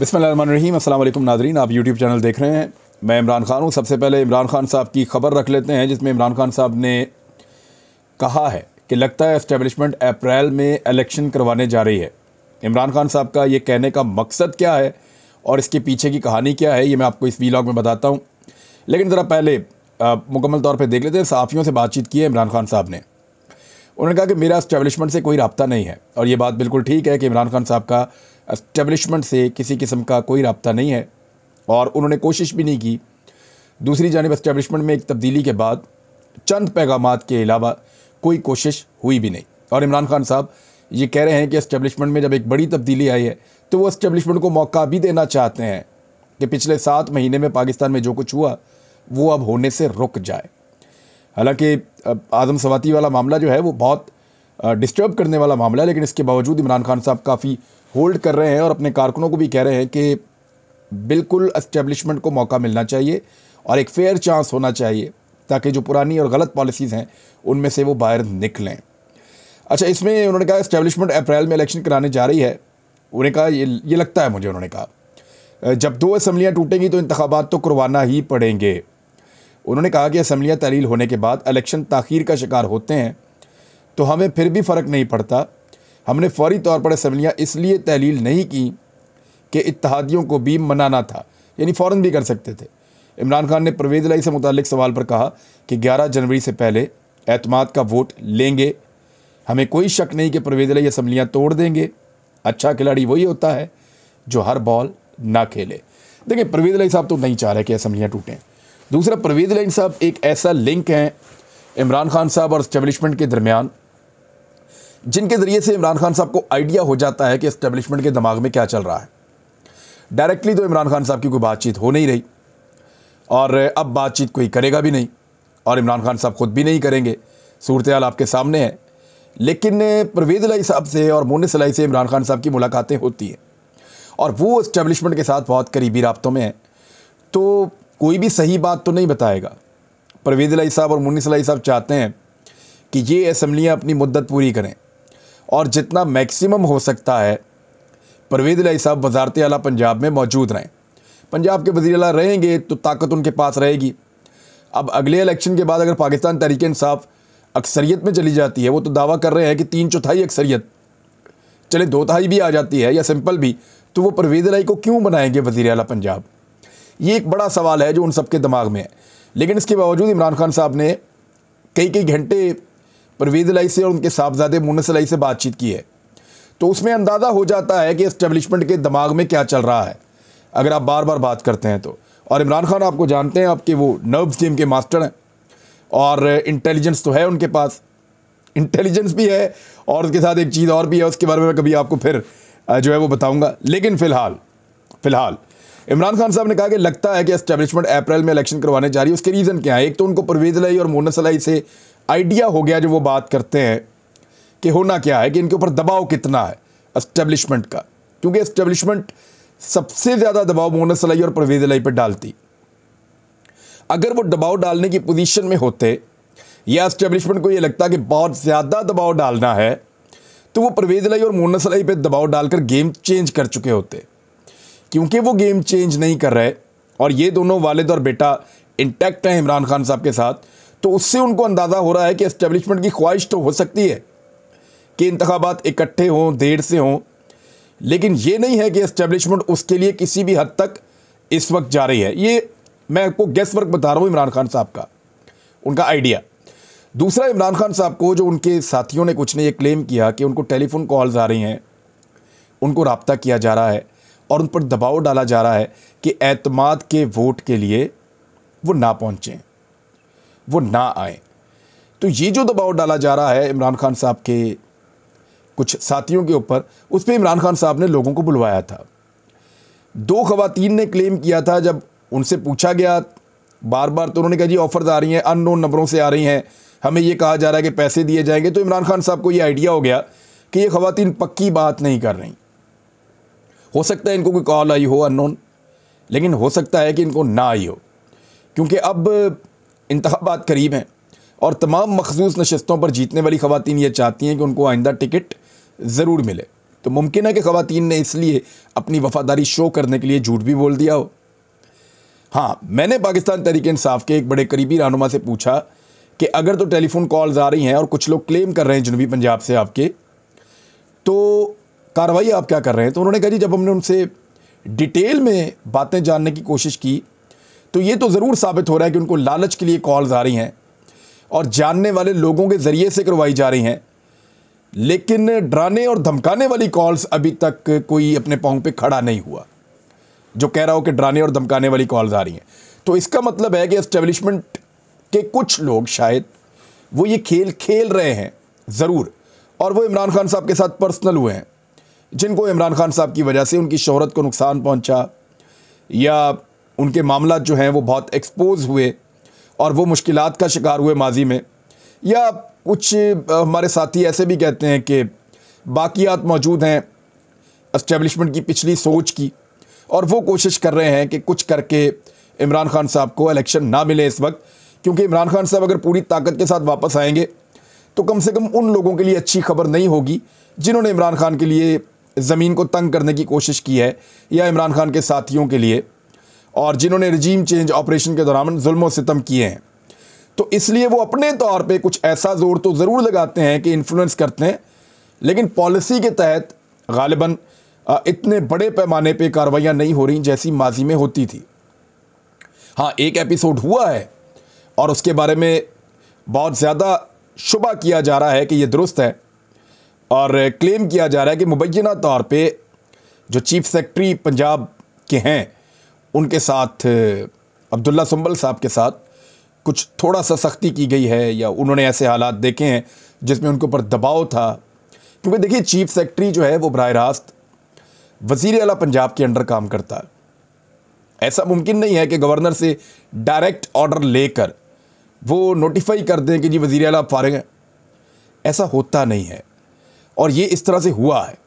बिसमीम अल्लाम नाजरीन आप यूट्यूब चैनल देख रहे हैं मैं इमरान खान हूँ सबसे पहले इमरान खान साहब की खबर रख लेते हैं जिसमें इमरान खान साहब ने कहा है कि लगता है एस्टेब्लिशमेंट अप्रैल में इलेक्शन करवाने जा रही है इमरान खान साहब का ये कहने का मकसद क्या है और इसके पीछे की कहानी क्या है ये मैं आपको इस वीलॉग में बताता हूँ लेकिन ज़रा पहले मुकम्मल तौर पर देख लेते हैं सहाफ़ियों से बातचीत की है इमरान खान साहब ने उन्होंने कहा कि मेरा इस्टेबलिशमेंट से कोई रबता नहीं है और ये बात बिल्कुल ठीक है कि इमरान खान साहब का इस्टेब्लिशमेंट से किसी किस्म का कोई रबता नहीं है और उन्होंने कोशिश भी नहीं की दूसरी जानब इस्टबलिशमेंट में एक तब्दीली के बाद चंद पैगाम के अलावा कोई कोशिश हुई भी नहीं और इमरान खान साहब ये कह रहे हैं कि इस्टेब्लिशमेंट में जब एक बड़ी तब्दीली आई है तो वो इस्टेबलिशमेंट को मौका भी देना चाहते हैं कि पिछले सात महीने में पाकिस्तान में जो कुछ हुआ वो अब होने से रुक जाए हालांकि आज़म सवाती वाला मामला जो है वो बहुत डिस्टर्ब करने वाला मामला है लेकिन इसके बावजूद इमरान खान साहब काफ़ी होल्ड कर रहे हैं और अपने कारकुनों को भी कह रहे हैं कि बिल्कुल इस्टेब्लिशमेंट को मौका मिलना चाहिए और एक फेयर चांस होना चाहिए ताकि जो पुरानी और गलत पॉलिसीज़ हैं उनमें से वो बाहर निकलें अच्छा इसमें उन्होंने कहा इस्टेब्लिशमेंट अप्रैल में इलेक्शन कराने जा रही है उन्होंने कहा ये ये लगता है मुझे उन्होंने कहा जब दो असम्बलियाँ टूटेंगी तो इंतबात तो करवाना ही पड़ेंगे उन्होंने कहा कि असम्बलियाँ तहलील होने के बाद इलेक्शन तखीर का शिकार होते हैं तो हमें फिर भी फ़र्क नहीं पड़ता हमने फौरी तौर पर असम्बलियाँ इसलिए तहलील नहीं की कि इतिहादियों को भी मनाना था यानी फ़ौर भी कर सकते थे इमरान खान ने परवेज लाई से मुतक सवाल पर कहा कि ग्यारह जनवरी से पहले एतमाद का वोट लेंगे हमें कोई शक नहीं कि परवेज लाई असम्बलियाँ तोड़ देंगे अच्छा खिलाड़ी वही होता है जो हर बॉल ना खेले देखिए परवेज लाई साहब तो नहीं चाह रहे कि असम्बलियाँ टूटें दूसरा परवेज लाई साहब एक ऐसा लिंक हैं इमरान खान साहब और इस्टबलिशमेंट के दरमियान जिनके ज़रिए से इमरान खान साहब को आइडिया हो जाता है कि इस्टेब्लिशमेंट के दिमाग में क्या चल रहा है डायरेक्टली तो इमरान खान साहब की कोई बातचीत हो नहीं रही और अब बातचीत कोई करेगा भी नहीं और इमरान खान साहब खुद भी नहीं करेंगे सूरत हाल आपके सामने है लेकिन परवेज़ लाई साहब से और मोन सलाई से इमरान खान साहब की मुलाकातें होती हैं और वो इस्टेब्लिशमेंट के साथ बहुत करीबी रबतों में हैं तो कोई भी सही बात तो नहीं बताएगा परवेज़ लाई साहब और मुन्नी सलाई साहब चाहते हैं कि ये असम्बलियाँ अपनी मुद्दत पूरी करें और जितना मैक्सिमम हो सकता है परवेज लाई साहब वजारत अला पंजाब में मौजूद रहें पंजाब के वजी अला रहेंगे तो ताकत उनके पास रहेगी अब अगले इलेक्शन के बाद अगर पाकिस्तान तहरीक इंसाफ अक्सरीत में चली जाती है वो तो दावा कर रहे हैं कि तीन चौथाई अक्सरियत चले दो तहाई भी आ जाती है या सिंपल भी तो वो परवेज लाई को क्यों बनाएंगे वजी अला पंजाब ये एक बड़ा सवाल है जो उन सबके दिमाग में है लेकिन इसके बावजूद इमरान खान साहब ने कई कई घंटे परवेज लाई से और उनके साहबजादे मुनस लाई से बातचीत की है तो उसमें अंदाज़ा हो जाता है कि इस्टेब्लिशमेंट के दिमाग में क्या चल रहा है अगर आप बार बार बात करते हैं तो और इमरान खान आपको जानते हैं आपके वो नर्व्स गेम के मास्टर हैं और इंटेलिजेंस तो है उनके पास इंटेलिजेंस भी है और उसके साथ एक चीज़ और भी है उसके बारे में कभी आपको फिर जो है वो बताऊंगा लेकिन फ़िलहाल फ़िलहाल इमरान खान साहब ने कहा कि लगता है कि इस्टेब्लिशमेंट अप्रैल में इलेक्शन करवाने जा रही है उसके रीज़न क्या है एक तो उनको परवेज लाई और मोना से आइडिया हो गया जो वो बात करते हैं कि होना क्या है कि इनके ऊपर दबाव कितना है इस्टेब्लिशमेंट का क्योंकि इस्टेब्लिशमेंट सबसे ज़्यादा दबाव मोहन सलाई और परवेज अलाई पर डालती अगर वो दबाव डालने की पोजीशन में होते या इस्टेब्लिशमेंट को ये लगता कि बहुत ज़्यादा दबाव डालना है तो वो परवेज अलाई और मोहन सलाई पर दबाव डालकर गेम चेंज कर चुके होते क्योंकि वो गेम चेंज नहीं कर रहे और ये दोनों वालद और बेटा इंटैक्ट हैं इमरान खान साहब के साथ तो उससे उनको अंदाज़ा हो रहा है कि इस्टेब्लिशमेंट की ख्वाहिश तो हो सकती है कि इंतबात इकट्ठे हों देर से हों लेकिन ये नहीं है कि इस्टेब्लिशमेंट उसके लिए किसी भी हद तक इस वक्त जा रही है ये मैं आपको गेस्ट वर्क बता रहा हूँ इमरान खान साहब का उनका आइडिया दूसरा इमरान खान साहब को जो उनके साथियों ने कुछ ने ये क्लेम किया कि उनको टेलीफोन कॉल्स आ रही हैं उनको रबता किया जा रहा है और उन पर दबाव डाला जा रहा है कि एतमाद के वोट के लिए वो ना पहुँचें वो ना आए तो ये जो दबाव डाला जा रहा है इमरान खान साहब के कुछ साथियों के ऊपर उस पर इमरान खान साहब ने लोगों को बुलवाया था दो खवतिन ने क्लेम किया था जब उनसे पूछा गया बार बार तो उन्होंने कहा जी ऑफ़र्स आ रही हैं अननोन नंबरों से आ रही हैं हमें ये कहा जा रहा है कि पैसे दिए जाएंगे तो इमरान खान साहब को ये आइडिया हो गया कि ये खवतिन पक्की बात नहीं कर रही हो सकता है इनको कोई कॉल आई हो अननोन लेकिन हो सकता है कि इनको ना आई हो क्योंकि अब इंतबात करीब हैं और तमाम मखसूस नशस्तों पर जीतने वाली खवतिन ये चाहती हैं कि उनको आइंदा टिकट ज़रूर मिले तो मुमकिन है कि खवतिन ने इसलिए अपनी वफादारी शो करने के लिए झूठ भी बोल दिया हो हाँ मैंने पाकिस्तान तरीके इंसाफ के एक बड़े करीबी रहनुमा से पूछा कि अगर तो टेलीफोन कॉल्स आ रही हैं और कुछ लोग क्लेम कर रहे हैं जनूबी पंजाब से आपके तो कार्रवाई आप क्या कर रहे हैं तो उन्होंने कहा जी जब हमने उनसे डिटेल में बातें जानने की कोशिश की तो ये तो ज़रूर साबित हो रहा है कि उनको लालच के लिए कॉल्स आ रही हैं और जानने वाले लोगों के ज़रिए से करवाई जा रही हैं लेकिन डराने और धमकाने वाली कॉल्स अभी तक कोई अपने पाँव पर खड़ा नहीं हुआ जो कह रहा हो कि डराने और धमकाने वाली कॉल्स आ रही हैं तो इसका मतलब है कि इस्टेब्लिशमेंट के कुछ लोग शायद वो ये खेल खेल रहे हैं ज़रूर और वो इमरान खान साहब के साथ पर्सनल हुए हैं जिनको इमरान खान साहब की वजह से उनकी शहरत को नुकसान पहुंचा या उनके मामला जो हैं वो बहुत एक्सपोज हुए और वो मुश्किल का शिकार हुए माजी में या कुछ हमारे साथी ऐसे भी कहते हैं कि बाकियात मौजूद हैं इस्टेबलिशमेंट की पिछली सोच की और वो कोशिश कर रहे हैं कि कुछ करके इमरान खान साहब को इलेक्शन ना मिले इस वक्त क्योंकि इमरान खान साहब अगर पूरी ताकत के साथ वापस आएंगे तो कम से कम उन लोगों के लिए अच्छी खबर नहीं होगी जिन्होंने इमरान खान के लिए ज़मीन को तंग करने की कोशिश की है या इमरान खान के साथियों के लिए और जिन्होंने रजीम चेंज ऑपरेशन के दौरान जुल्म सितम किए हैं तो इसलिए वो अपने तौर पे कुछ ऐसा जोर तो ज़रूर लगाते हैं कि इन्फ्लुएंस करते हैं लेकिन पॉलिसी के तहत गालिबा इतने बड़े पैमाने पे कार्रवाइयाँ नहीं हो रही जैसी माजी में होती थी हाँ एक एपिसोड हुआ है और उसके बारे में बहुत ज़्यादा शुबा किया जा रहा है कि ये दुरुस्त है और क्लेम किया जा रहा है कि मुबैना तौर पर जो चीफ सेक्रट्री पंजाब के हैं उनके साथ अब्दुल्ला संबल साहब के साथ कुछ थोड़ा सा सख्ती की गई है या उन्होंने ऐसे हालात देखे हैं जिसमें उनके ऊपर दबाव था क्योंकि देखिए चीफ सेक्रेटरी जो है वो बरह रास्त वजीर अला पंजाब के अंडर काम करता है ऐसा मुमकिन नहीं है कि गवर्नर से डायरेक्ट ऑर्डर लेकर वो नोटिफाई कर दें कि जी वज़ी अला फारग हैं ऐसा होता नहीं है और ये इस तरह से हुआ है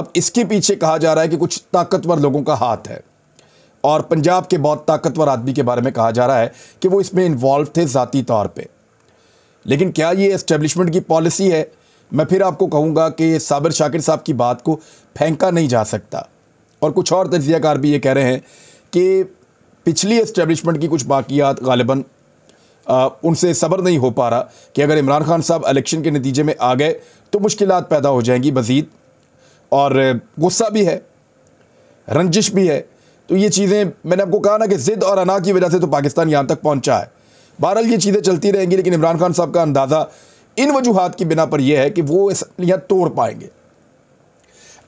अब इसके पीछे कहा जा रहा है कि कुछ ताकतवर लोगों का हाथ है और पंजाब के बहुत ताकतवर आदमी के बारे में कहा जा रहा है कि वो इसमें इन्वॉल्व थे ज़ाती तौर पर लेकिन क्या ये इस्टेब्लिशमेंट की पॉलिसी है मैं फिर आपको कहूँगा कि साबिर शाकिर साहब की बात को फेंका नहीं जा सकता और कुछ और तजियाकार भी ये कह रहे हैं कि पिछली इस्टेबलिशमेंट की कुछ बाकियात गालिबा उनसे सब्र नहीं हो पा रहा कि अगर इमरान खान साहब इलेक्शन के नतीजे में आ गए तो मुश्किल पैदा हो जाएंगी मज़ीद और गुस्सा भी है रंजिश भी है तो ये चीज़ें मैंने आपको कहा ना कि ज़िद और अना की वजह से तो पाकिस्तान यहाँ तक पहुँचा है बहरहाल ये चीज़ें चलती रहेंगी लेकिन इमरान खान साहब का अंदाज़ा इन वजूहत की बिना पर यह है कि वो असम्बलियाँ तोड़ पाएंगे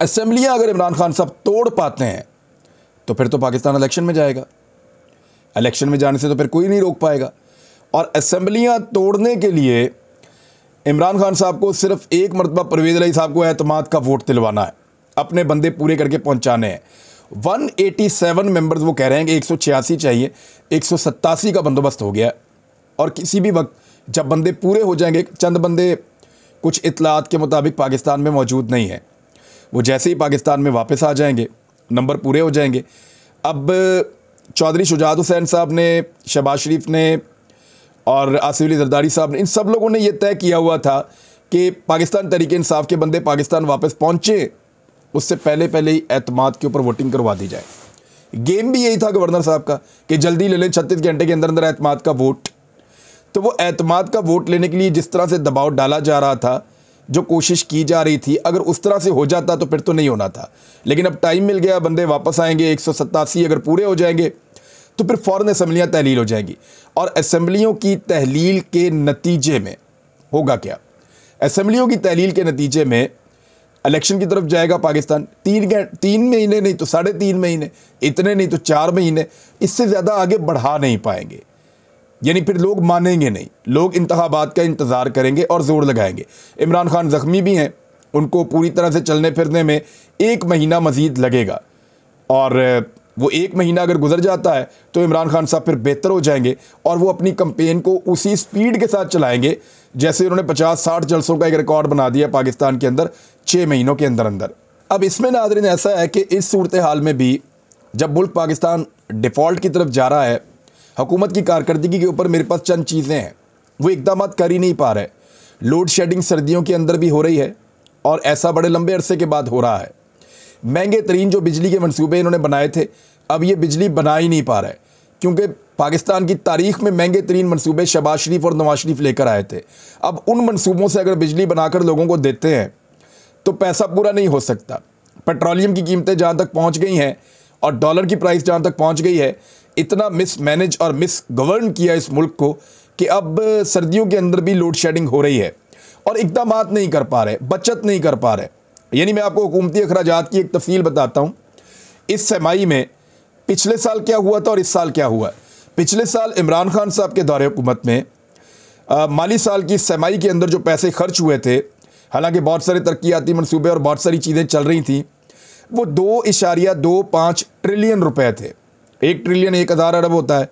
असम्बलियाँ अगर इमरान खान साहब तोड़ पाते हैं तो फिर तो पाकिस्तान इलेक्शन में जाएगा इलेक्शन में जाने से तो फिर कोई नहीं रोक पाएगा और असम्बलियाँ तोड़ने के लिए इमरान खान साहब को सिर्फ एक मरतबा परवेज़ अली साहब को अहतमाद का वोट दिलवाना है अपने बंदे पूरे करके पहुँचाने हैं 187 मेंबर्स वो कह रहे हैं कि एक चाहिए एक का बंदोबस्त हो गया और किसी भी वक्त जब बंदे पूरे हो जाएंगे चंद बंदे कुछ इतलात के मुताबिक पाकिस्तान में मौजूद नहीं हैं वो जैसे ही पाकिस्तान में वापस आ जाएंगे नंबर पूरे हो जाएंगे अब चौधरी शुजात हुसैन साहब ने शहबाज शरीफ ने और आसिफ अली जरदारी साहब ने इन सब लोगों ने यह तय किया हुआ था कि पाकिस्तान तरीके इंसाफ के बंदे पाकिस्तान वापस पहुँचें उससे पहले पहले ही एतमाद के ऊपर वोटिंग करवा दी जाए गेम भी यही था गवर्नर साहब का कि जल्दी ले लें छत्तीस घंटे के अंदर अंदर एतमाद का वोट तो वो एतमाद का वोट लेने के लिए जिस तरह से दबाव डाला जा रहा था जो कोशिश की जा रही थी अगर उस तरह से हो जाता तो फिर तो नहीं होना था लेकिन अब टाइम मिल गया बंदे वापस आएंगे एक अगर पूरे हो जाएंगे तो फिर फ़ौरन असम्बलियाँ तहलील हो जाएंगी और असम्बलियों की तहलील के नतीजे में होगा क्या असम्बलियों की तहलील के नतीजे में इलेक्शन की तरफ जाएगा पाकिस्तान तीन तीन महीने नहीं तो साढ़े तीन महीने इतने नहीं तो चार महीने इससे ज़्यादा आगे बढ़ा नहीं पाएंगे यानी फिर लोग मानेंगे नहीं लोग इंतबात का इंतज़ार करेंगे और ज़ोर लगाएंगे इमरान खान ज़ख्मी भी हैं उनको पूरी तरह से चलने फिरने में एक महीना मज़ीद लगेगा और वो एक महीना अगर गुजर जाता है तो इमरान खान साहब फिर बेहतर हो जाएंगे और वो अपनी कंपेन को उसी स्पीड के साथ चलाएंगे जैसे उन्होंने 50-60 जलसों का एक रिकॉर्ड बना दिया पाकिस्तान के अंदर छः महीनों के अंदर अंदर अब इसमें नाजरन ऐसा है कि इस सूरत हाल में भी जब मुल्क पाकिस्तान डिफ़ॉल्ट की तरफ जा रहा है हुकूमत की कारकर्दगी के ऊपर मेरे पास चंद चीज़ें हैं वो इकदाम कर ही नहीं पा रहे लोड शेडिंग सर्दियों के अंदर भी हो रही है और ऐसा बड़े लंबे अरसे के बाद हो रहा है महंगे तरीन जो बिजली के मनसूबे इन्होंने बनाए थे अब ये बिजली बना ही नहीं पा रहे क्योंकि पाकिस्तान की तारीख में महंगे तरीन मनसूबे शबाज शरीफ और नवाज शरीफ लेकर आए थे अब उन मनसूबों से अगर बिजली बनाकर लोगों को देते हैं तो पैसा पूरा नहीं हो सकता पेट्रोलियम की कीमतें जहाँ तक पहुँच गई हैं और डॉलर की प्राइस जहाँ तक पहुँच गई है इतना मिसमैनेज और मिस गवर्न किया इस मुल्क को कि अब सर्दियों के अंदर भी लोड शेडिंग हो रही है और इकदाम नहीं कर पा रहे बचत नहीं कर पा रहे यानी मैं आपको हुकूमती अखराज की एक तफसील बताता हूँ इस सरमाही में पिछले साल क्या हुआ था और इस साल क्या हुआ पिछले साल इमरान खान साहब के दौरे हुकूमत में आ, माली साल की सरमाई के अंदर जो पैसे खर्च हुए थे हालांकि बहुत सारे तरक्याती मनसूबे और बहुत सारी चीज़ें चल रही थी वो दो इशारिया दो पाँच ट्रिलियन रुपए थे एक ट्रिलियन एक हज़ार अरब होता है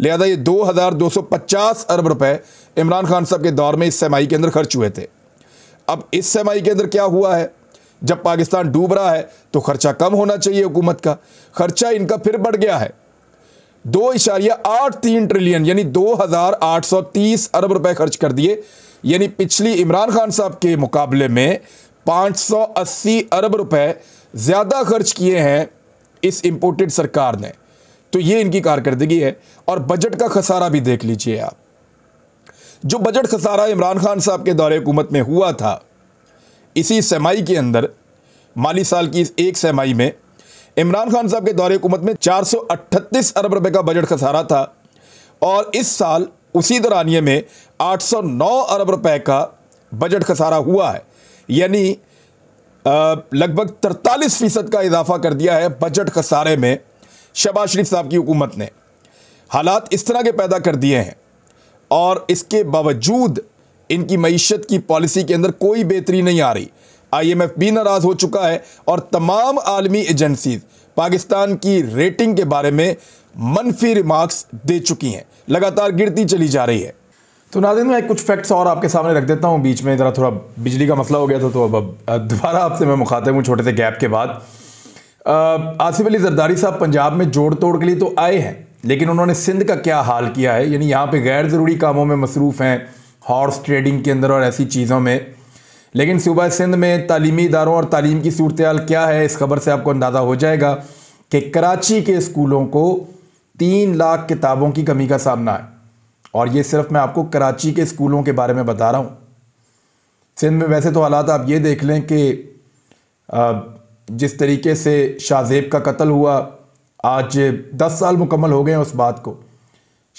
लिहाजा ये दो हज़ार दो सौ पचास अरब रुपए इमरान खान साहब के दौर में इस सेमाही के अंदर खर्च हुए थे अब इस सेमाही के अंदर क्या हुआ है जब पाकिस्तान डूब रहा है तो खर्चा कम होना चाहिए हुकूमत का खर्चा इनका फिर बढ़ गया है दो इशारिया आठ तीन ट्रिलियन यानी दो हज़ार आठ सौ तीस अरब रुपए खर्च कर दिए यानी पिछली इमरान खान साहब के मुकाबले में 580 अरब रुपए ज़्यादा खर्च किए हैं इस इम्पोर्टेड सरकार ने तो ये इनकी कारकर्दगी है और बजट का खसारा भी देख लीजिए आप जो बजट खसारा इमरान खान साहब के दौरे हुकूमत में हुआ था इसी सहमाई के अंदर माली साल की इस एक सहमाई में इमरान खान साहब के दौरे हुकूमत में 438 अरब रुपए का बजट खसारा था और इस साल उसी दौरानिए में 809 अरब रुपए का बजट खसारा हुआ है यानी लगभग तरतालीस फ़ीसद का इजाफा कर दिया है बजट खसारे में शबाज शरीफ साहब की हुकूमत ने हालात इस तरह के पैदा कर दिए हैं और इसके बावजूद इनकी मीशत की पॉलिसी के अंदर कोई बेहतरी नहीं आ रही आईएमएफ भी नाराज़ हो चुका है और तमाम आलमी एजेंसीज पाकिस्तान की रेटिंग के बारे में मनफी रिमार्क्स दे चुकी हैं लगातार गिरती चली जा रही है तो नाजिन मैं कुछ फैक्ट्स और आपके सामने रख देता हूँ बीच में ज़रा थोड़ा बिजली का मसला हो गया था तो अब दोबारा आपसे मैं मुखातिब हूँ छोटे से गैप के बाद आसिफ अली जरदारी साहब पंजाब में जोड़ तोड़ के लिए तो आए हैं लेकिन उन्होंने सिंध का क्या हाल किया है यानी यहाँ पे गैर ज़रूरी कामों में मसरूफ़ हैं हॉर्स ट्रेडिंग के अंदर और ऐसी चीज़ों में लेकिन सुबह सिंध में तालीमी इदारों और तालीम की सूरत क्या है इस खबर से आपको अंदाज़ा हो जाएगा कि कराची के स्कूलों को तीन लाख किताबों की कमी का सामना है और ये सिर्फ मैं आपको कराची के स्कूलों के बारे में बता रहा हूँ सिंध में वैसे तो हालात आप ये देख लें कि जिस तरीके से शाहजेब का कत्ल हुआ आज दस साल मुकम्मल हो गए हैं उस बात को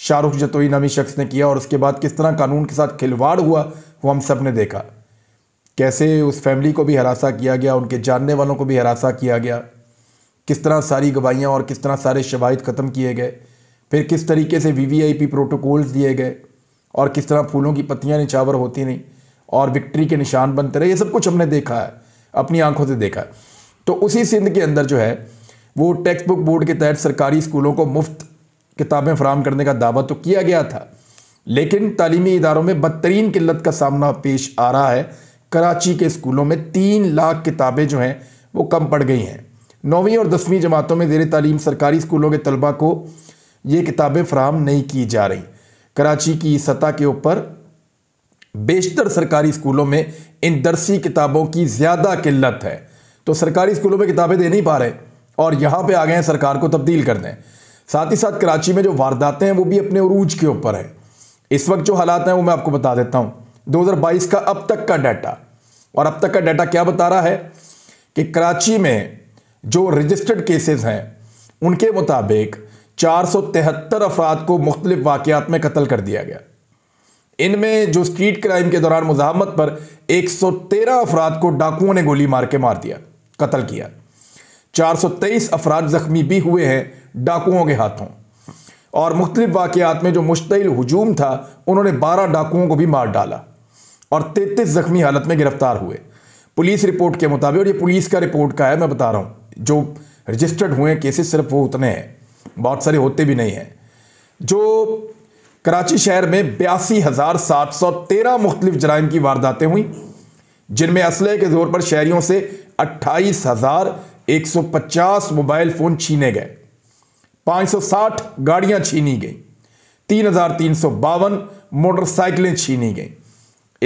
शाहरुख जतोई नामी शख्स ने किया और उसके बाद किस तरह कानून के साथ खिलवाड़ हुआ वो हम सब ने देखा कैसे उस फैमिली को भी हरासा किया गया उनके जानने वालों को भी हरासा किया गया किस तरह सारी गवाहियाँ और किस तरह सारे शवाहद ख़त्म किए गए फिर किस तरीके से V V I P protocols दिए गए और किस तरह फूलों की पत्तियाँ निछावर होती नहीं और विक्ट्री के निशान बनते रहे ये सब कुछ हमने देखा है अपनी आंखों से देखा है तो उसी सिंध के अंदर जो है वो टेक्स्ट बुक बोर्ड के तहत सरकारी स्कूलों को मुफ्त किताबें फराम करने का दावा तो किया गया था लेकिन तालीमी इदारों में बदतरीन किल्लत का सामना पेश आ रहा है कराची के स्कूलों में तीन लाख किताबें जो हैं वो कम पड़ गई हैं नौवीं और दसवीं जमातों में जेर तालीम सरकारी स्कूलों के तलबा को ये किताबें फ्राहम नहीं की जा रही कराची की सतह के ऊपर बेशतर सरकारी स्कूलों में इन दरसी किताबों की ज़्यादा किल्लत है तो सरकारी स्कूलों में किताबें दे नहीं पा रहे और यहाँ पर आ गए हैं सरकार को तब्दील कर दें साथ ही साथ कराची में जो वारदातें हैं वो भी अपने अरूज के ऊपर हैं इस वक्त जो हालात हैं वो मैं आपको बता देता हूँ 2022 का अब तक का डाटा और अब तक का डाटा क्या बता रहा है कि कराची में जो रजिस्टर्ड केसेस हैं उनके मुताबिक चार सौ तिहत्तर अफराद को मुख्तलिफ वाकियात में कत्ल कर दिया गया इनमें जो स्ट्रीट क्राइम के दौरान मुजामत पर 113 अफराद को डाकुओं ने गोली मार के मार दिया कत्ल किया 423 अफराद जख्मी भी हुए हैं डाकुओं के हाथों और मुख्तलिफ वाकियात में जो मुश्तिल हजूम था उन्होंने 12 डाकुओं को भी मार डाला और 33 जख्मी हालत में गिरफ्तार हुए पुलिस रिपोर्ट के मुताबिक और ये पुलिस का रिपोर्ट का है मैं बता रहा हूँ जो रजिस्टर्ड हुए केसेस सिर्फ वो उतने हैं बहुत सारे होते भी नहीं हैं जो कराची शहर में बयासी हज़ार सात सौ तेरह मुख्तलिफ जराइम की वारदातें हुई जिनमें असले के जोर पर शहरीों से अट्ठाईस हज़ार एक सौ पचास मोबाइल फ़ोन छीने गए पाँच सौ साठ गाड़ियाँ छीनी गई तीन हज़ार तीन सौ बावन मोटरसाइकिलें छीनी गई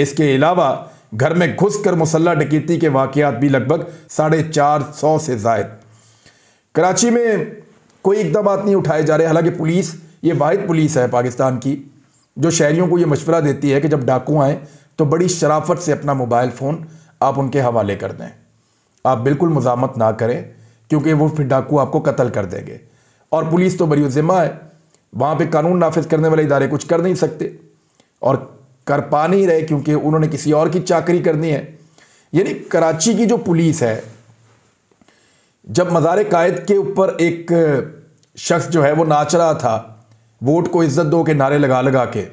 इसके अलावा घर में घुस कर मुसल्ला डकैती के वाकयात भी लगभग साढ़े चार सौ से जायद कराची में कोई इकदाम नहीं उठाए जा रहे हालांकि पुलिस ये वाद पुलिस है पाकिस्तान की जो शहरीों को ये मशवरा देती है कि जब डाकू आएँ तो बड़ी शराफत से अपना मोबाइल फ़ोन आप उनके हवाले कर दें आप बिल्कुल मजामत ना करें क्योंकि वो फिर डाकू आपको कत्ल कर देंगे और पुलिस तो बड़ी ज़िम्मा है वहाँ पर कानून नाफिज करने वाले इदारे कुछ कर नहीं सकते और कर पा नहीं रहे क्योंकि उन्होंने किसी और की चाकरी करनी है यानी कराची की जो पुलिस है जब मज़ार कायद के ऊपर एक शख्स जो है वो नाच रहा था वोट को इज्जत दो के नारे लगा लगा के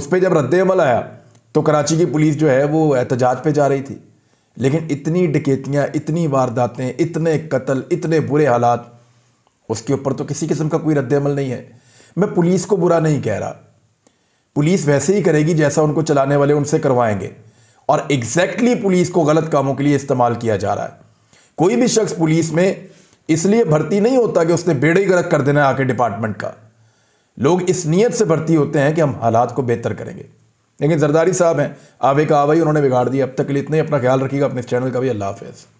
उस पर जब रद्दमल आया तो कराची की पुलिस जो है वो एहतजाज पे जा रही थी लेकिन इतनी डकेतियाँ इतनी वारदातें इतने कत्ल इतने बुरे हालात उसके ऊपर तो किसी किस्म का कोई रद्दमल नहीं है मैं पुलिस को बुरा नहीं कह रहा पुलिस वैसे ही करेगी जैसा उनको चलाने वाले उनसे करवाएंगे और एग्जैक्टली exactly पुलिस को गलत कामों के लिए इस्तेमाल किया जा रहा है कोई भी शख्स पुलिस में इसलिए भर्ती नहीं होता कि उसने बेड़े ही गलत कर देना है आके डिपार्टमेंट का लोग इस नीयत से भर्ती होते हैं कि हम हालात को बेहतर करेंगे लेकिन जरदारी साहब हैं आवे का आवाई उन्होंने बिगाड़ दिया अब तक के लिए इतना ही अपना ख्याल रखिएगा अपने चैनल का भी अल्लाह हाफिज़